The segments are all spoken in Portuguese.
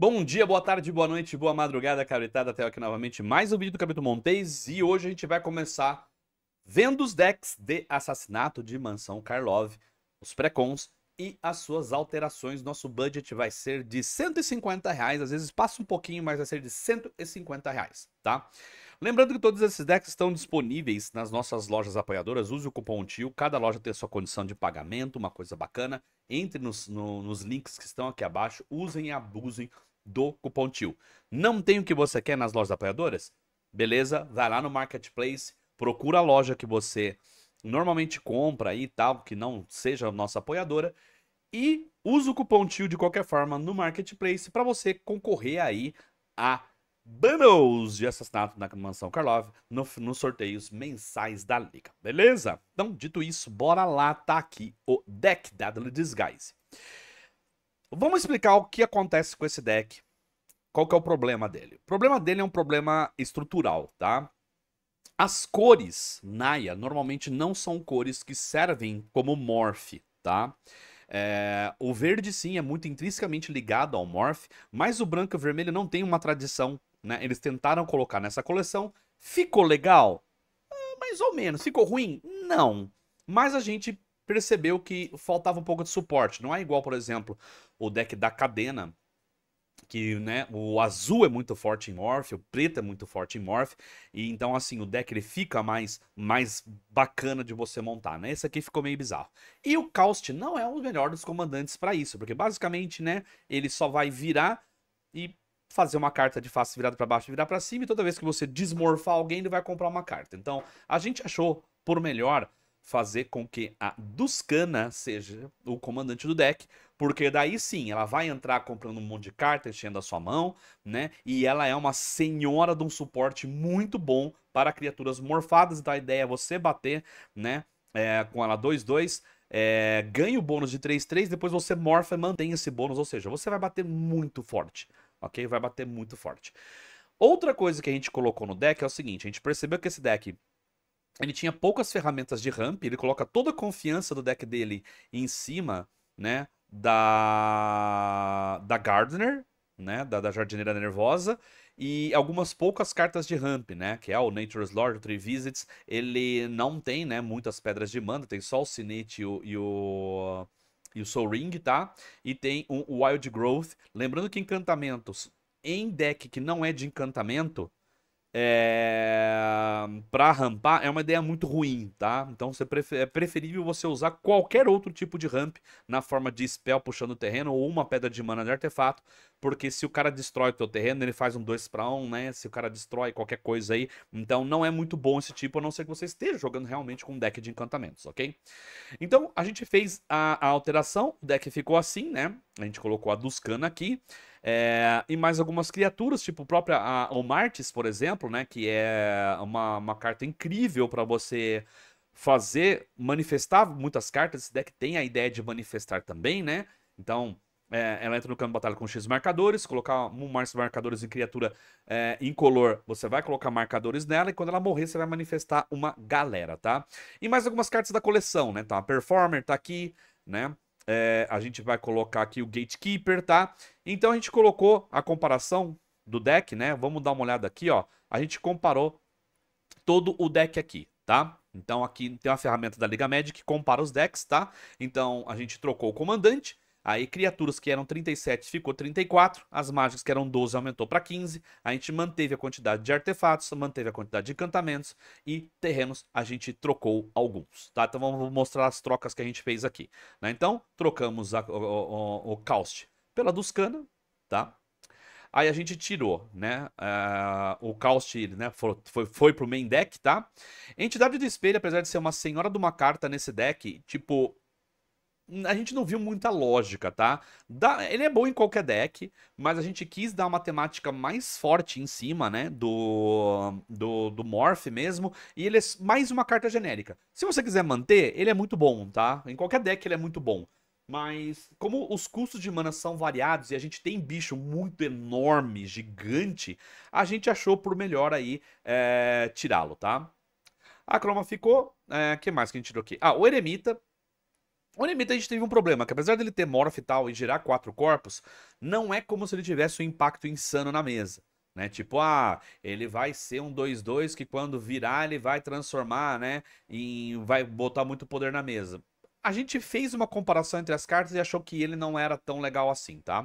Bom dia, boa tarde, boa noite, boa madrugada, cabritada. Até aqui novamente mais um vídeo do Capitão Montes e hoje a gente vai começar vendo os decks de assassinato de Mansão Karlov, os pré-cons e as suas alterações. Nosso budget vai ser de 150 reais, às vezes passa um pouquinho, mas vai ser de 150 reais, tá? Lembrando que todos esses decks estão disponíveis nas nossas lojas apoiadoras. Use o cupom TIO, cada loja tem sua condição de pagamento, uma coisa bacana. Entre nos, no, nos links que estão aqui abaixo, usem e abusem do cupom TIO. Não tem o que você quer nas lojas apoiadoras? Beleza? Vai lá no Marketplace, procura a loja que você normalmente compra aí e tal, que não seja nossa apoiadora. E usa o cupom TIO de qualquer forma no Marketplace para você concorrer aí a bundles de assassinato na mansão Karlov no, nos sorteios mensais da liga, beleza? Então, dito isso, bora lá, tá aqui o deck da Disguise. Vamos explicar o que acontece com esse deck, qual que é o problema dele. O problema dele é um problema estrutural, tá? As cores Naya normalmente não são cores que servem como morph, tá? É, o verde sim é muito intrinsecamente ligado ao morph, mas o branco e o vermelho não tem uma tradição, né? Eles tentaram colocar nessa coleção, ficou legal? Ah, mais ou menos. Ficou ruim? Não. Mas a gente percebeu que faltava um pouco de suporte. Não é igual, por exemplo, o deck da Cadena, que né, o azul é muito forte em Morph, o preto é muito forte em Morph, e então assim, o deck ele fica mais, mais bacana de você montar, né? Esse aqui ficou meio bizarro. E o Caust não é o melhor dos comandantes para isso, porque basicamente, né, ele só vai virar e fazer uma carta de face virada para baixo e virar para cima, e toda vez que você desmorfar alguém, ele vai comprar uma carta. Então, a gente achou por melhor fazer com que a Duscana seja o comandante do deck, porque daí sim, ela vai entrar comprando um monte de cartas, enchendo a sua mão, né? E ela é uma senhora de um suporte muito bom para criaturas morfadas, então a ideia é você bater, né? É, com ela 2-2, é, ganha o bônus de 3-3, depois você morfa e mantém esse bônus, ou seja, você vai bater muito forte, ok? Vai bater muito forte. Outra coisa que a gente colocou no deck é o seguinte, a gente percebeu que esse deck ele tinha poucas ferramentas de ramp, ele coloca toda a confiança do deck dele em cima, né, da da Gardner, né, da, da jardineira nervosa e algumas poucas cartas de ramp, né, que é o Nature's Lord, o Three Visits, ele não tem, né, muitas pedras de mana, tem só o Sinete e o, e o e o Soul Ring, tá? E tem o Wild Growth. Lembrando que encantamentos em deck que não é de encantamento, é, para rampar é uma ideia muito ruim, tá? Então você prefer, é preferível você usar qualquer outro tipo de ramp na forma de spell puxando o terreno ou uma pedra de mana de artefato, porque se o cara destrói o teu terreno, ele faz um 2 para 1, né? Se o cara destrói qualquer coisa aí, então não é muito bom esse tipo, a não ser que você esteja jogando realmente com um deck de encantamentos, ok? Então a gente fez a, a alteração, o deck ficou assim, né? A gente colocou a Duscana aqui. É, e mais algumas criaturas, tipo própria a Omartis, por exemplo, né? Que é uma, uma carta incrível para você fazer, manifestar muitas cartas. Esse deck tem a ideia de manifestar também, né? Então, é, ela entra no campo de batalha com X marcadores, colocar um marcadores em criatura é, incolor, você vai colocar marcadores nela e quando ela morrer você vai manifestar uma galera, tá? E mais algumas cartas da coleção, né? então a Performer tá aqui, né? É, a gente vai colocar aqui o Gatekeeper, tá? Então a gente colocou a comparação do deck, né? Vamos dar uma olhada aqui, ó. A gente comparou todo o deck aqui, tá? Então aqui tem uma ferramenta da Liga Magic que compara os decks, tá? Então a gente trocou o comandante, Aí criaturas que eram 37 ficou 34, as mágicas que eram 12 aumentou para 15. A gente manteve a quantidade de artefatos, manteve a quantidade de encantamentos e terrenos a gente trocou alguns, tá? Então vamos mostrar as trocas que a gente fez aqui, né? Então, trocamos a, o, o, o Caust pela Duscana, tá? Aí a gente tirou, né, uh, o Caust, né, foi, foi, foi pro main deck, tá? Entidade do Espelho, apesar de ser uma senhora de uma carta nesse deck, tipo, a gente não viu muita lógica, tá? Dá, ele é bom em qualquer deck, mas a gente quis dar uma temática mais forte em cima, né? Do, do, do Morph mesmo. E ele é mais uma carta genérica. Se você quiser manter, ele é muito bom, tá? Em qualquer deck ele é muito bom. Mas como os custos de mana são variados e a gente tem bicho muito enorme, gigante, a gente achou por melhor aí é, tirá-lo, tá? A croma ficou. O eh, é, que mais que a gente tirou aqui? Ah, o Eremita, o Anemita a gente teve um problema, que apesar dele ter morph e tal e girar quatro corpos, não é como se ele tivesse um impacto insano na mesa. Né? Tipo, ah, ele vai ser um 2-2 que quando virar ele vai transformar, né? E vai botar muito poder na mesa. A gente fez uma comparação entre as cartas e achou que ele não era tão legal assim, tá?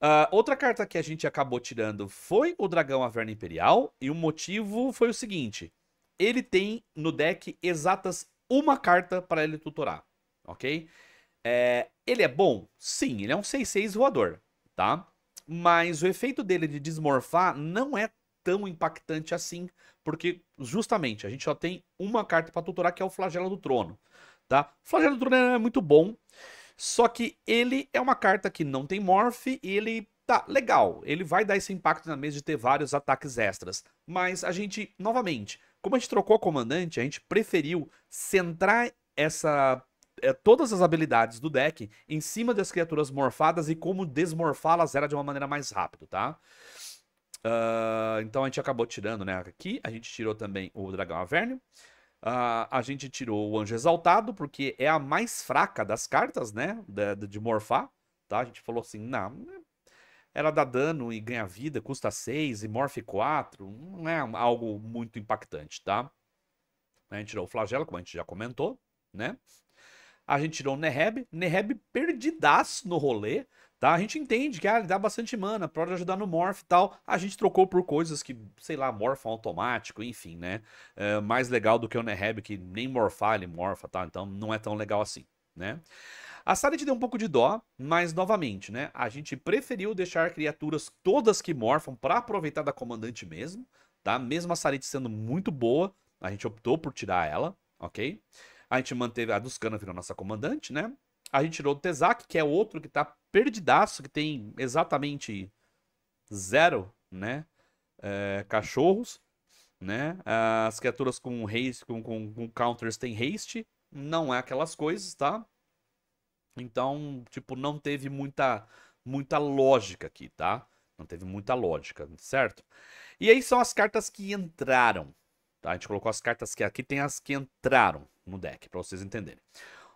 Uh, outra carta que a gente acabou tirando foi o Dragão Averno Imperial, e o motivo foi o seguinte: ele tem no deck exatas uma carta para ele tutorar ok? É, ele é bom? Sim, ele é um 6-6 voador, tá? Mas o efeito dele de desmorfar não é tão impactante assim, porque justamente a gente só tem uma carta para tutorar que é o Flagelo do Trono, tá? O Flagelo do Trono é muito bom, só que ele é uma carta que não tem morph e ele tá legal, ele vai dar esse impacto na mesa de ter vários ataques extras, mas a gente novamente, como a gente trocou comandante, a gente preferiu centrar essa é, todas as habilidades do deck em cima das criaturas morfadas e como desmorfá-las era de uma maneira mais rápida, tá? Uh, então a gente acabou tirando, né? Aqui a gente tirou também o Dragão Avernio. Uh, ah, a gente tirou o Anjo Exaltado, porque é a mais fraca das cartas, né? De, de, de morfar, tá? A gente falou assim, não, né, ela dá dano e ganha vida, custa 6 e morfe 4, não é algo muito impactante, tá? A gente tirou o Flagelo, como a gente já comentou, né? a gente tirou o Neheb, Neheb perdidaço no rolê, tá? A gente entende que ah, ele dá bastante mana, pode ajudar no morph e tal. A gente trocou por coisas que, sei lá, morfam automático, enfim, né? É mais legal do que o Neheb, que nem morfar ele morfa, tá? Então não é tão legal assim, né? A Sarit deu um pouco de dó, mas novamente, né? A gente preferiu deixar criaturas todas que morfam para aproveitar da comandante mesmo, tá? Mesmo a Sarit sendo muito boa, a gente optou por tirar ela, ok? Ok. A gente manteve a Duskana virou nossa comandante, né? A gente tirou o Tezak, que é outro que tá perdidaço, que tem exatamente zero, né? É, cachorros, né? As criaturas com haste, com, com, com counters têm haste, não é aquelas coisas, tá? Então, tipo, não teve muita muita lógica aqui, tá? Não teve muita lógica, certo? E aí são as cartas que entraram, Tá? A gente colocou as cartas que aqui tem as que entraram no deck, para vocês entenderem.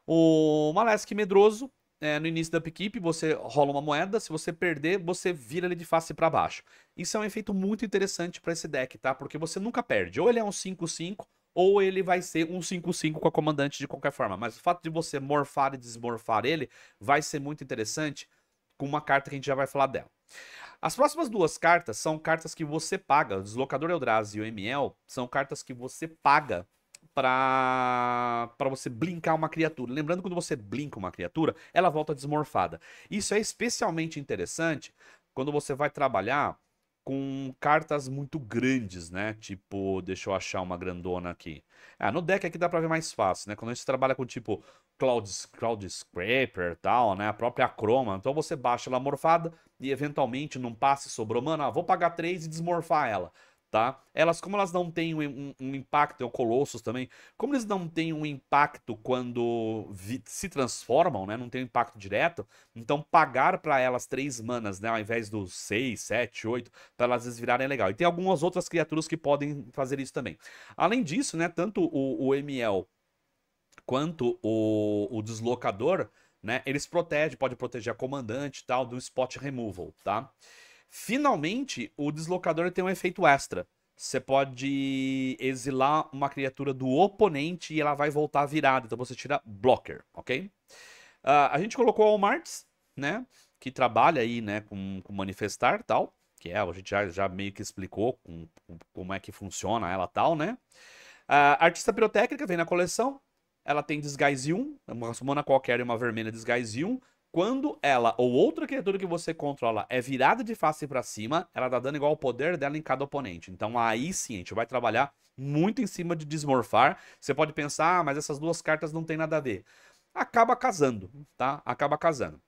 O Malesk Medroso, é, no início da upkeep, você rola uma moeda, se você perder, você vira ele de face para baixo. Isso é um efeito muito interessante para esse deck, tá? Porque você nunca perde. Ou ele é um 5-5, ou ele vai ser um 5-5 com a comandante de qualquer forma. Mas o fato de você morfar e desmorfar ele vai ser muito interessante com uma carta que a gente já vai falar dela. As próximas duas cartas são cartas que você paga. O Deslocador Eldrazi e o ML são cartas que você paga para para você blinkar uma criatura. Lembrando que quando você blinka uma criatura, ela volta desmorfada. Isso é especialmente interessante quando você vai trabalhar com cartas muito grandes, né? Tipo, deixa eu achar uma grandona aqui. Ah, no deck aqui dá pra ver mais fácil, né? Quando a gente trabalha com, tipo, Cloud, Cloud Scraper e tal, né? A própria Chroma. Então você baixa ela morfada e eventualmente num passe sobrou, mano, ah, vou pagar 3 e desmorfar ela. Tá? Elas, como elas não têm um, um, um impacto, é o Colossus também, como eles não têm um impacto quando vi, se transformam, né? Não tem um impacto direto, então pagar para elas três manas, né? Ao invés dos seis, sete, oito, para elas desvirarem é legal. E tem algumas outras criaturas que podem fazer isso também. Além disso, né? Tanto o, o ML quanto o, o deslocador, né, eles protegem, pode proteger a comandante e tal, do spot removal, tá? Finalmente, o deslocador tem um efeito extra. Você pode exilar uma criatura do oponente e ela vai voltar virada. Então você tira blocker, ok? Uh, a gente colocou o Martz, né? Que trabalha aí, né? Com, com manifestar tal. Que é, a gente já, já meio que explicou com, com, como é que funciona ela tal, né? Uh, artista pirotécnica vem na coleção ela tem disguise 1, é uma sumona qualquer e uma vermelha disguise 1. Quando ela ou outra criatura que você controla é virada de face para cima, ela dá tá dano igual ao poder dela em cada oponente. Então aí sim, a gente vai trabalhar muito em cima de desmorfar. Você pode pensar, ah, mas essas duas cartas não tem nada a ver. Acaba casando, tá? Acaba casando.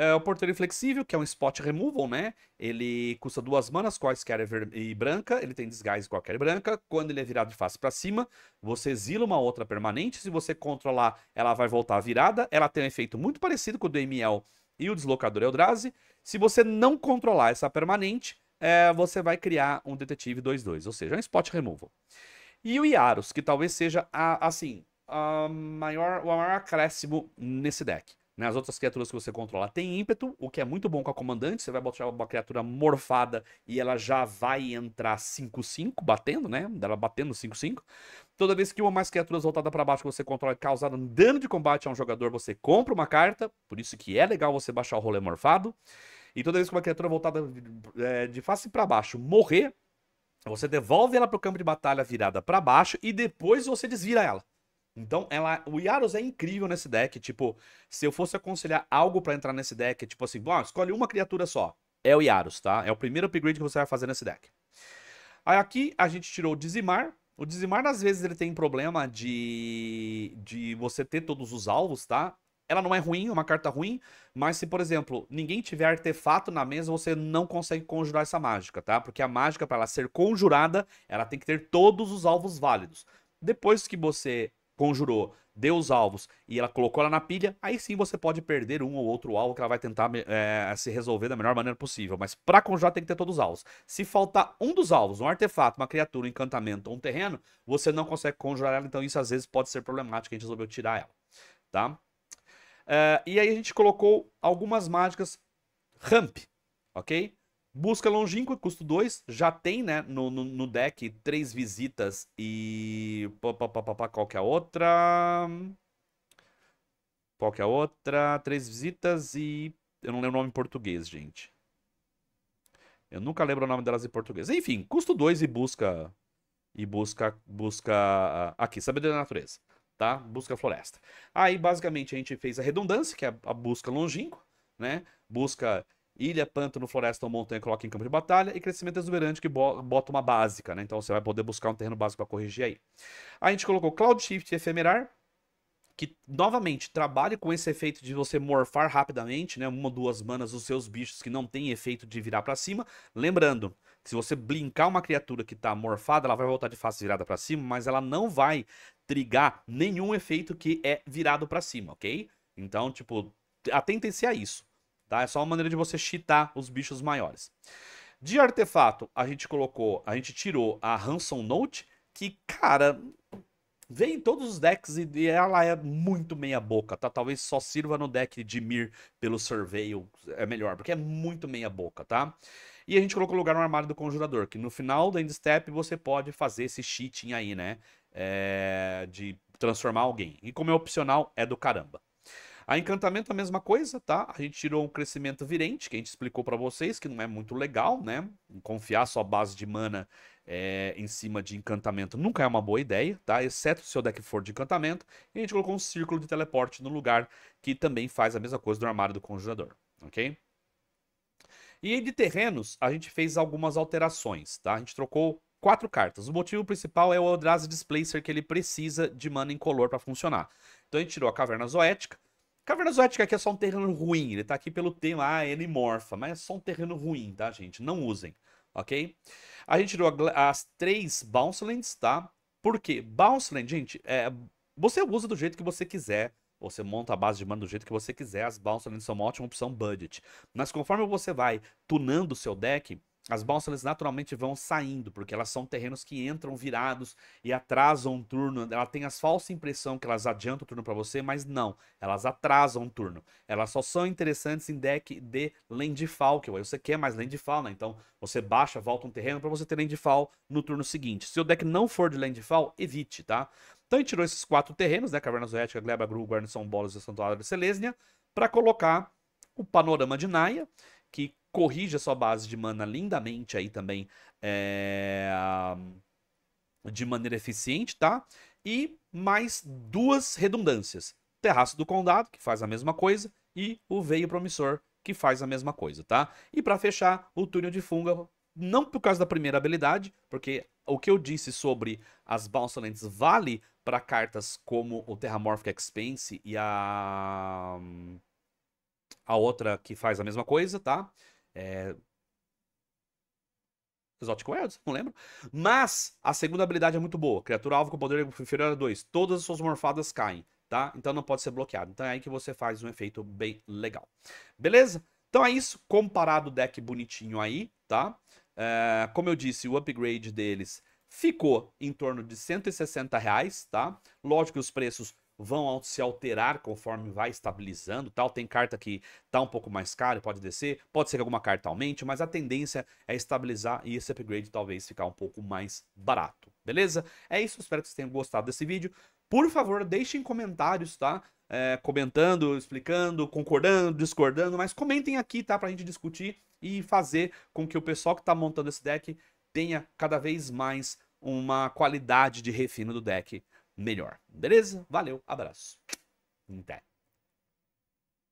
É o Porteiro Inflexível, que é um spot removal, né? Ele custa duas manas, quaisquer é e branca. Ele tem desgaste qualquer e é branca. Quando ele é virado de face para cima, você exila uma outra permanente. Se você controlar, ela vai voltar virada. Ela tem um efeito muito parecido com o do ML e o Deslocador Eldrazi. Se você não controlar essa permanente, é, você vai criar um Detetive 2-2, ou seja, um spot removal. E o Iaros, que talvez seja, a, assim, a maior, o maior acréscimo nesse deck. Né? As outras criaturas que você controla têm ímpeto, o que é muito bom com a comandante. Você vai botar uma criatura morfada e ela já vai entrar 5-5 batendo, né? Ela batendo 5-5. Toda vez que uma mais criaturas voltada para baixo que você controla causar um dano de combate a um jogador, você compra uma carta. Por isso que é legal você baixar o rolê morfado. E toda vez que uma criatura voltada é, de face para baixo morrer, você devolve ela para o campo de batalha virada para baixo e depois você desvira ela. Então, ela, o Yaros é incrível nesse deck. Tipo, se eu fosse aconselhar algo para entrar nesse deck, tipo assim, bom, escolhe uma criatura só. É o Yaros, tá? É o primeiro upgrade que você vai fazer nesse deck. Aí aqui a gente tirou o Dizimar. O Dizimar, às vezes, ele tem problema de, de você ter todos os alvos, tá? Ela não é ruim, é uma carta ruim, mas se, por exemplo, ninguém tiver artefato na mesa, você não consegue conjurar essa mágica, tá? Porque a mágica, para ela ser conjurada, ela tem que ter todos os alvos válidos. Depois que você conjurou, deu os alvos e ela colocou ela na pilha, aí sim você pode perder um ou outro alvo que ela vai tentar é, se resolver da melhor maneira possível. Mas para conjurar tem que ter todos os alvos. Se faltar um dos alvos, um artefato, uma criatura, um encantamento ou um terreno, você não consegue conjurar ela, então isso às vezes pode ser problemático, a gente resolveu tirar ela, tá? Eh, e aí a gente colocou algumas mágicas ramp, ok? Busca longínqua, custo 2. Já tem, né, no, no, no deck, três visitas e... qual que é a outra? Qual que é a outra? Três visitas e... Eu não lembro o nome em português, gente. Eu nunca lembro o nome delas em português. Enfim, custo 2 e busca... E busca... Busca... Ah, aqui, sabedoria da natureza, tá? Busca floresta. Aí, basicamente, a gente fez a redundância, que é a busca longínqua, né? Busca ilha, pântano, floresta ou montanha coloca em campo de batalha e crescimento exuberante que bota uma básica, né? Então você vai poder buscar um terreno básico para corrigir aí. A gente colocou Cloud Shift e Efemerar, que novamente trabalha com esse efeito de você morfar rapidamente, né? Uma ou duas manas os seus bichos que não tem efeito de virar para cima. Lembrando, se você blinkar uma criatura que tá morfada, ela vai voltar de face virada para cima, mas ela não vai trigar nenhum efeito que é virado para cima, ok? Então, tipo, atentem-se a isso. Tá? É só uma maneira de você cheatar os bichos maiores. De artefato, a gente colocou, a gente tirou a Ransom Note, que, cara, vem em todos os decks e, ela é muito meia boca, tá? Talvez só sirva no deck de Mir pelo Surveil, é melhor, porque é muito meia boca, tá? E a gente colocou lugar no armário do Conjurador, que no final do endstep você pode fazer esse cheating aí, né? É... de transformar alguém. E como é opcional, é do caramba. A encantamento a mesma coisa, tá? A gente tirou um crescimento virente, que a gente explicou para vocês, que não é muito legal, né? Confiar sua base de mana é, em cima de encantamento nunca é uma boa ideia, tá? Exceto se o deck for de encantamento. E a gente colocou um círculo de teleporte no lugar, que também faz a mesma coisa do armário do conjurador, ok? E de terrenos, a gente fez algumas alterações, tá? A gente trocou quatro cartas. O motivo principal é o Eldrazi Displacer que ele precisa de mana incolor para funcionar. Então a gente tirou a Caverna Zoética, Caverna Zoética aqui é só um terreno ruim, ele tá aqui pelo tema, ah, ele morfa, mas é só um terreno ruim, tá, gente? Não usem, ok? A gente tirou as três Bouncelands, tá? Por quê? Bounceland, gente, é, você usa do jeito que você quiser, você monta a base de mana do jeito que você quiser, as Bouncelands são uma ótima opção budget. Mas conforme você vai tunando o seu deck, as bálsacas naturalmente vão saindo, porque elas são terrenos que entram virados e atrasam um turno. Ela tem a falsa impressão que elas adiantam o turno para você, mas não. Elas atrasam um turno. Elas só são interessantes em deck de Landfall, que você quer mais Landfall, né? Então você baixa, volta um terreno para você ter Landfall no turno seguinte. Se o deck não for de Landfall, evite, tá? Então ele tirou esses quatro terrenos, né? Caverna Zoética, Gleba, Gru, Guarnição, Bolos e Santuário de Selesnia, para colocar o Panorama de Naia, que corrige a sua base de mana lindamente aí também. É, de maneira eficiente, tá? E mais duas redundâncias. Terraço do Condado, que faz a mesma coisa, e o Veio Promissor, que faz a mesma coisa, tá? E para fechar, o Túnel de Funga, não por causa da primeira habilidade, porque o que eu disse sobre as Bouncelands vale para cartas como o Terramorphic Expense e a... a outra que faz a mesma coisa, tá? É... Exotic Wilds, não lembro. Mas a segunda habilidade é muito boa. Criatura alvo com poder inferior a 2. Todas as suas morfadas caem, tá? Então não pode ser bloqueado. Então é aí que você faz um efeito bem legal. Beleza? Então é isso. Comparado o deck bonitinho aí, tá? É... como eu disse, o upgrade deles ficou em torno de 160 reais, tá? Lógico que os preços vão se alterar conforme vai estabilizando tal. Tem carta que tá um pouco mais cara e pode descer. Pode ser que alguma carta aumente, mas a tendência é estabilizar e esse upgrade talvez ficar um pouco mais barato. Beleza? É isso, espero que vocês tenham gostado desse vídeo. Por favor, deixem comentários, tá? É, comentando, explicando, concordando, discordando, mas comentem aqui, tá? Pra gente discutir e fazer com que o pessoal que tá montando esse deck tenha cada vez mais uma qualidade de refino do deck melhor. Beleza? Valeu, abraço. Até.